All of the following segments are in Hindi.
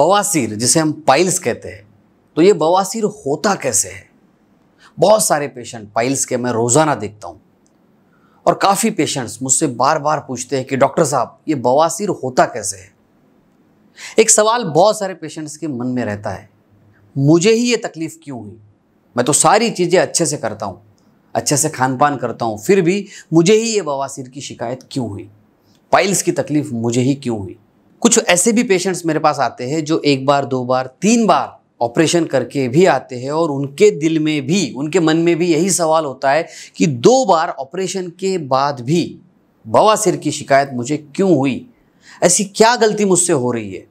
बवासीर जिसे हम पाइल्स कहते हैं तो ये बवासीर होता कैसे है बहुत सारे पेशेंट पाइल्स के मैं रोज़ाना देखता हूँ और काफ़ी पेशेंट्स मुझसे बार बार पूछते हैं कि डॉक्टर साहब ये बवासीर होता कैसे है एक सवाल बहुत सारे पेशेंट्स के मन में रहता है मुझे ही ये तकलीफ़ क्यों हुई मैं तो सारी चीज़ें अच्छे से करता हूँ अच्छे से खान पान करता हूँ फिर भी मुझे ही ये बवासीर की शिकायत क्यों हुई पाइल्स की तकलीफ़ मुझे ही क्यों हुई कुछ ऐसे भी पेशेंट्स मेरे पास आते हैं जो एक बार दो बार तीन बार ऑपरेशन करके भी आते हैं और उनके दिल में भी उनके मन में भी यही सवाल होता है कि दो बार ऑपरेशन के बाद भी बवासीर की शिकायत मुझे क्यों हुई ऐसी क्या गलती मुझसे हो रही है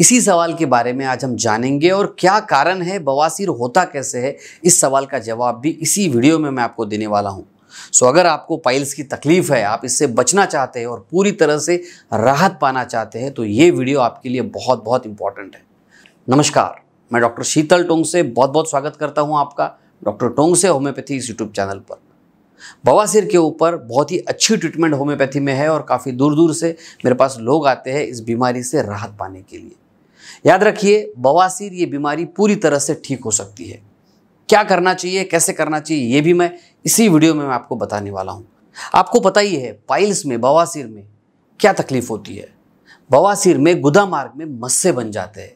इसी सवाल के बारे में आज हम जानेंगे और क्या कारण है बवासिर होता कैसे है इस सवाल का जवाब भी इसी वीडियो में मैं आपको देने वाला हूँ सो अगर आपको पाइल्स की तकलीफ़ है आप इससे बचना चाहते हैं और पूरी तरह से राहत पाना चाहते हैं तो ये वीडियो आपके लिए बहुत बहुत इंपॉर्टेंट है नमस्कार मैं डॉक्टर शीतल टोंग से बहुत बहुत स्वागत करता हूँ आपका डॉक्टर टोंग से होम्योपैथी इस यूट्यूब चैनल पर बवासिर के ऊपर बहुत ही अच्छी ट्रीटमेंट होम्योपैथी में है और काफ़ी दूर दूर से मेरे पास लोग आते हैं इस बीमारी से राहत पाने के लिए याद रखिए बवासीर ये बीमारी पूरी तरह से ठीक हो सकती है क्या करना चाहिए कैसे करना चाहिए ये भी मैं इसी वीडियो में मैं आपको बताने वाला हूँ आपको पता ही है पाइल्स में बवासीर में क्या तकलीफ होती है बवासीर में गुदा मार्ग में मस्से बन जाते हैं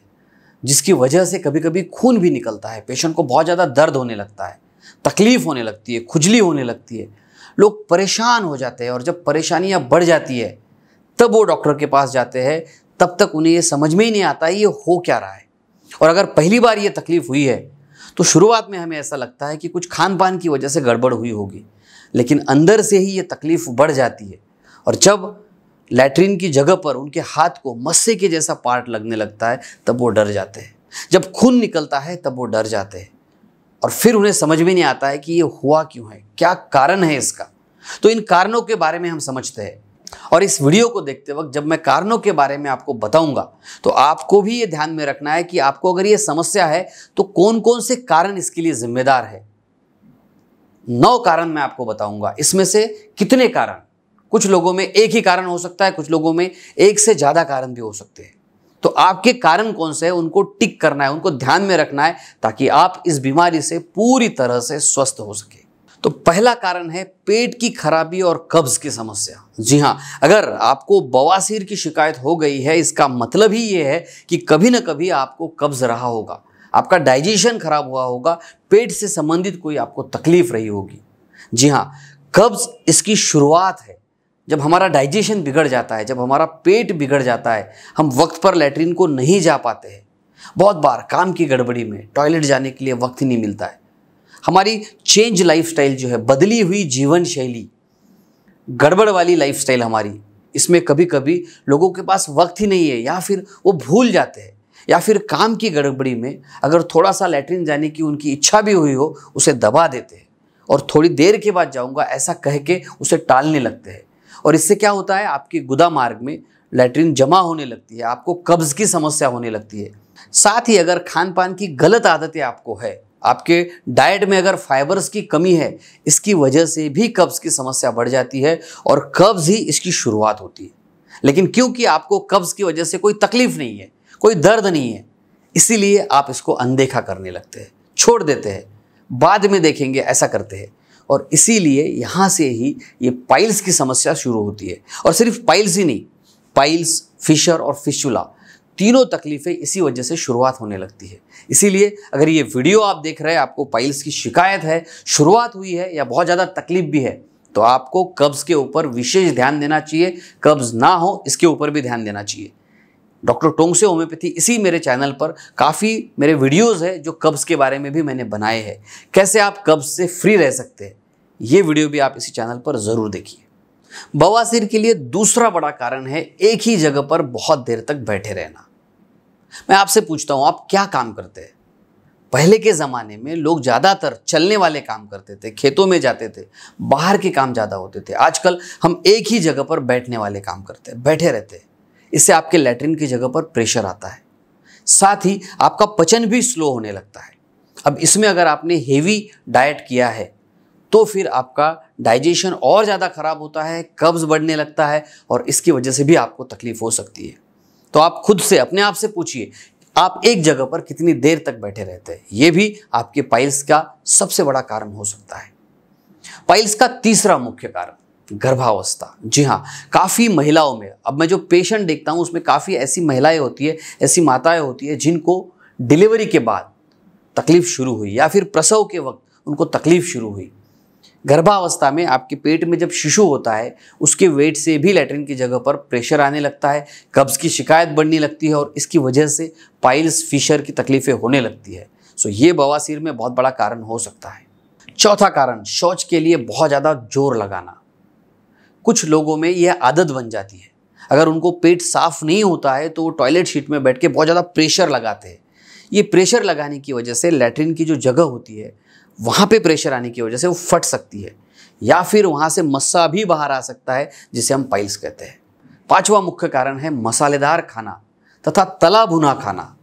जिसकी वजह से कभी कभी खून भी निकलता है पेशेंट को बहुत ज़्यादा दर्द होने लगता है तकलीफ होने लगती है खुजली होने लगती है लोग परेशान हो जाते हैं और जब परेशानियाँ बढ़ जाती है तब वो डॉक्टर के पास जाते हैं तब तक उन्हें ये समझ में ही नहीं आता ये हो क्या रहा है और अगर पहली बार ये तकलीफ हुई है तो शुरुआत में हमें ऐसा लगता है कि कुछ खान पान की वजह से गड़बड़ हुई होगी लेकिन अंदर से ही ये तकलीफ बढ़ जाती है और जब लैट्रिन की जगह पर उनके हाथ को मस्से के जैसा पार्ट लगने लगता है तब वो डर जाते हैं जब खून निकलता है तब वो डर जाते हैं और फिर उन्हें समझ में नहीं आता है कि ये हुआ क्यों है क्या कारण है इसका तो इन कारणों के बारे में हम समझते हैं और इस वीडियो को देखते वक्त जब मैं कारणों के बारे में आपको बताऊंगा तो आपको भी ये ध्यान में रखना है कि आपको अगर ये समस्या है तो कौन कौन से कारण इसके लिए जिम्मेदार है नौ कारण मैं आपको बताऊंगा इसमें से कितने कारण कुछ लोगों में एक ही कारण हो सकता है कुछ लोगों में एक से ज़्यादा कारण भी हो सकते हैं तो आपके कारण कौन से हैं उनको टिक करना है उनको ध्यान में रखना है ताकि आप इस बीमारी से पूरी तरह से स्वस्थ हो सके तो पहला कारण है पेट की खराबी और कब्ज की समस्या जी हाँ अगर आपको बवासीर की शिकायत हो गई है इसका मतलब ही ये है कि कभी ना कभी आपको कब्ज रहा होगा आपका डाइजेशन खराब हुआ होगा पेट से संबंधित कोई आपको तकलीफ रही होगी जी हाँ कब्ज इसकी शुरुआत है जब हमारा डाइजेशन बिगड़ जाता है जब हमारा पेट बिगड़ जाता है हम वक्त पर लेटरिन को नहीं जा पाते हैं बहुत बार काम की गड़बड़ी में टॉयलेट जाने के लिए वक्त नहीं मिलता है हमारी चेंज लाइफस्टाइल जो है बदली हुई जीवन शैली गड़बड़ वाली लाइफस्टाइल हमारी इसमें कभी कभी लोगों के पास वक्त ही नहीं है या फिर वो भूल जाते हैं या फिर काम की गड़बड़ी में अगर थोड़ा सा लेटरिन जाने की उनकी इच्छा भी हुई हो उसे दबा देते हैं और थोड़ी देर के बाद जाऊंगा ऐसा कह के उसे टालने लगते हैं और इससे क्या होता है आपके गुदा मार्ग में लेटरिन जमा होने लगती है आपको कब्ज़ की समस्या होने लगती है साथ ही अगर खान पान की गलत आदतें आपको है आपके डाइट में अगर फाइबर्स की कमी है इसकी वजह से भी कब्ज़ की समस्या बढ़ जाती है और कब्ज़ ही इसकी शुरुआत होती है लेकिन क्योंकि आपको कब्ज़ की वजह से कोई तकलीफ नहीं है कोई दर्द नहीं है इसीलिए आप इसको अनदेखा करने लगते हैं छोड़ देते हैं बाद में देखेंगे ऐसा करते हैं और इसीलिए यहाँ से ही ये पाइल्स की समस्या शुरू होती है और सिर्फ पाइल्स ही नहीं पाइल्स फिशर और फिशुला तीनों तकलीफ़ें इसी वजह से शुरुआत होने लगती है इसीलिए अगर ये वीडियो आप देख रहे हैं आपको पाइल्स की शिकायत है शुरुआत हुई है या बहुत ज़्यादा तकलीफ भी है तो आपको कब्ज़ के ऊपर विशेष ध्यान देना चाहिए कब्ज़ ना हो इसके ऊपर भी ध्यान देना चाहिए डॉक्टर टोंगसे होम्योपैथी इसी मेरे चैनल पर काफ़ी मेरे वीडियोस है जो कब्ज़ के बारे में भी मैंने बनाए हैं कैसे आप कब्ज़ से फ्री रह सकते हैं ये वीडियो भी आप इसी चैनल पर ज़रूर देखिए बवासीर के लिए दूसरा बड़ा कारण है एक ही जगह पर बहुत देर तक बैठे रहना मैं आपसे पूछता हूँ आप क्या काम करते हैं पहले के ज़माने में लोग ज़्यादातर चलने वाले काम करते थे खेतों में जाते थे बाहर के काम ज़्यादा होते थे आजकल हम एक ही जगह पर बैठने वाले काम करते हैं बैठे रहते हैं इससे आपके लेटरिन की जगह पर प्रेशर आता है साथ ही आपका पचन भी स्लो होने लगता है अब इसमें अगर आपने हेवी डाइट किया है तो फिर आपका डाइजेशन और ज़्यादा ख़राब होता है कब्ज़ बढ़ने लगता है और इसकी वजह से भी आपको तकलीफ़ हो सकती है तो आप खुद से अपने आप से पूछिए आप एक जगह पर कितनी देर तक बैठे रहते हैं यह भी आपके पाइल्स का सबसे बड़ा कारण हो सकता है पाइल्स का तीसरा मुख्य कारण गर्भावस्था जी हाँ काफ़ी महिलाओं में अब मैं जो पेशेंट देखता हूँ उसमें काफ़ी ऐसी महिलाएं होती है ऐसी माताएं होती है जिनको डिलीवरी के बाद तकलीफ शुरू हुई या फिर प्रसव के वक्त उनको तकलीफ शुरू हुई गर्भावस्था में आपके पेट में जब शिशु होता है उसके वेट से भी लेटरिन की जगह पर प्रेशर आने लगता है कब्ज़ की शिकायत बढ़ने लगती है और इसकी वजह से पाइल्स फिशर की तकलीफ़ें होने लगती है सो ये बवासीर में बहुत बड़ा कारण हो सकता है चौथा कारण शौच के लिए बहुत ज़्यादा जोर लगाना कुछ लोगों में यह आदत बन जाती है अगर उनको पेट साफ नहीं होता है तो वो टॉयलेट शीट में बैठ के बहुत ज़्यादा प्रेशर लगाते हैं ये प्रेशर लगाने की वजह से लेटरिन की जो जगह होती है वहाँ पे प्रेशर आने की वजह से वो फट सकती है या फिर वहाँ से मस्सा भी बाहर आ सकता है जिसे हम पाइल्स कहते हैं पांचवा मुख्य कारण है मसालेदार खाना तथा तला भुना खाना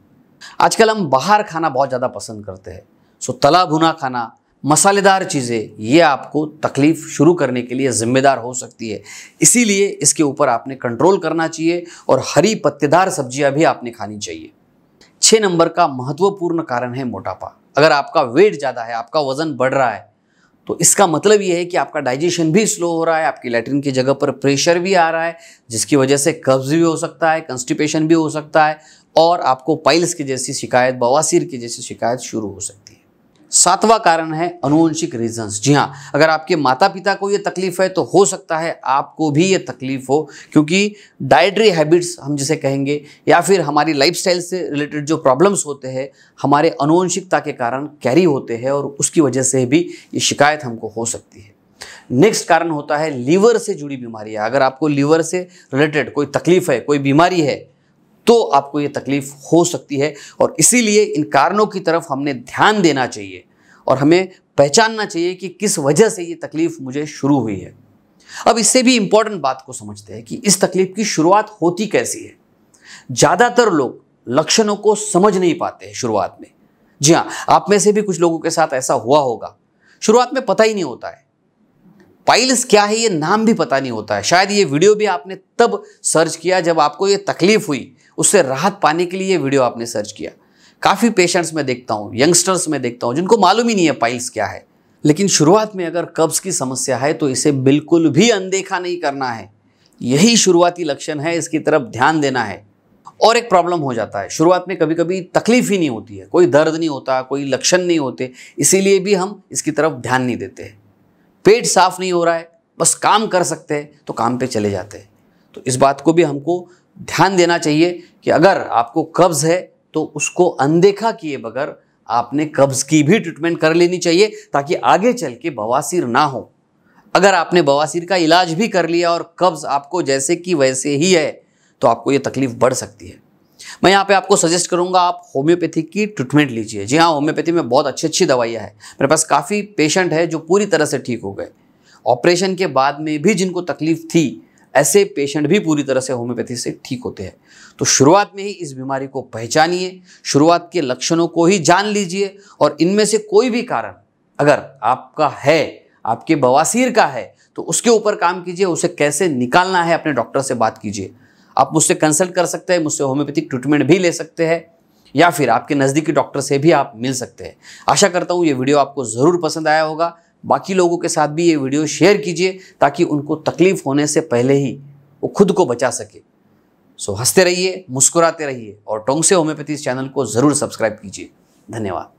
आजकल हम बाहर खाना बहुत ज़्यादा पसंद करते हैं सो तला भुना खाना मसालेदार चीज़ें ये आपको तकलीफ़ शुरू करने के लिए ज़िम्मेदार हो सकती है इसीलिए इसके ऊपर आपने कंट्रोल करना चाहिए और हरी पत्तेदार सब्जियां भी आपने खानी चाहिए छः नंबर का महत्वपूर्ण कारण है मोटापा अगर आपका वेट ज़्यादा है आपका वज़न बढ़ रहा है तो इसका मतलब ये है कि आपका डाइजेशन भी स्लो हो रहा है आपकी लेटरिन की जगह पर प्रेशर भी आ रहा है जिसकी वजह से कब्ज़ भी हो सकता है कंस्टिपेशन भी हो सकता है और आपको पाइल्स की जैसी शिकायत बवासीर की जैसी शिकायत शुरू हो सकती है सातवां कारण है अनुवंशिक रीजंस जी हाँ अगर आपके माता पिता को ये तकलीफ है तो हो सकता है आपको भी ये तकलीफ हो क्योंकि डाइटरी हैबिट्स हम जिसे कहेंगे या फिर हमारी लाइफस्टाइल से रिलेटेड जो प्रॉब्लम्स होते हैं हमारे अनुवंशिकता के कारण कैरी होते हैं और उसकी वजह से भी ये शिकायत हमको हो सकती है नेक्स्ट कारण होता है लीवर से जुड़ी बीमारियाँ अगर आपको लीवर से रिलेटेड कोई तकलीफ है कोई बीमारी है तो आपको ये तकलीफ हो सकती है और इसीलिए इन कारणों की तरफ हमने ध्यान देना चाहिए और हमें पहचानना चाहिए कि किस वजह से ये तकलीफ मुझे शुरू हुई है अब इससे भी इंपॉर्टेंट बात को समझते हैं कि इस तकलीफ की शुरुआत होती कैसी है ज़्यादातर लोग लक्षणों को समझ नहीं पाते हैं शुरुआत में जी हाँ आप में से भी कुछ लोगों के साथ ऐसा हुआ होगा शुरुआत में पता ही नहीं होता है पाइल्स क्या है ये नाम भी पता नहीं होता है शायद ये वीडियो भी आपने तब सर्च किया जब आपको ये तकलीफ हुई उससे राहत पाने के लिए वीडियो आपने सर्च किया काफ़ी पेशेंट्स में देखता हूँ यंगस्टर्स में देखता हूँ जिनको मालूम ही नहीं है पाइल्स क्या है लेकिन शुरुआत में अगर कब्ज़ की समस्या है तो इसे बिल्कुल भी अनदेखा नहीं करना है यही शुरुआती लक्षण है इसकी तरफ ध्यान देना है और एक प्रॉब्लम हो जाता है शुरुआत में कभी कभी तकलीफ ही नहीं होती है कोई दर्द नहीं होता कोई लक्षण नहीं होते इसीलिए भी हम इसकी तरफ ध्यान नहीं देते हैं पेट साफ नहीं हो रहा है बस काम कर सकते हैं तो काम पे चले जाते हैं तो इस बात को भी हमको ध्यान देना चाहिए कि अगर आपको कब्ज़ है तो उसको अनदेखा किए बगैर आपने कब्ज़ की भी ट्रीटमेंट कर लेनी चाहिए ताकि आगे चल के बवासीर ना हो अगर आपने बवासीर का इलाज भी कर लिया और कब्ज़ आपको जैसे कि वैसे ही है तो आपको ये तकलीफ बढ़ सकती है मैं यहाँ पे आपको सजेस्ट करूँगा आप होम्योपैथी की ट्रीटमेंट लीजिए जी हाँ होम्योपैथी में बहुत अच्छी अच्छी दवाइयाँ हैं मेरे पास काफ़ी पेशेंट है जो पूरी तरह से ठीक हो गए ऑपरेशन के बाद में भी जिनको तकलीफ थी ऐसे पेशेंट भी पूरी तरह से होम्योपैथी से ठीक होते हैं तो शुरुआत में ही इस बीमारी को पहचानिए शुरुआत के लक्षणों को ही जान लीजिए और इनमें से कोई भी कारण अगर आपका है आपके बवासीर का है तो उसके ऊपर काम कीजिए उसे कैसे निकालना है अपने डॉक्टर से बात कीजिए आप मुझसे कंसल्ट कर सकते हैं मुझसे होम्योपैथिक ट्रीटमेंट भी ले सकते हैं या फिर आपके नज़दीकी डॉक्टर से भी आप मिल सकते हैं आशा करता हूँ ये वीडियो आपको ज़रूर पसंद आया होगा बाकी लोगों के साथ भी ये वीडियो शेयर कीजिए ताकि उनको तकलीफ होने से पहले ही वो खुद को बचा सके सो हंसते रहिए मुस्कुराते रहिए और टोंगसे होम्योपैथी चैनल को ज़रूर सब्सक्राइब कीजिए धन्यवाद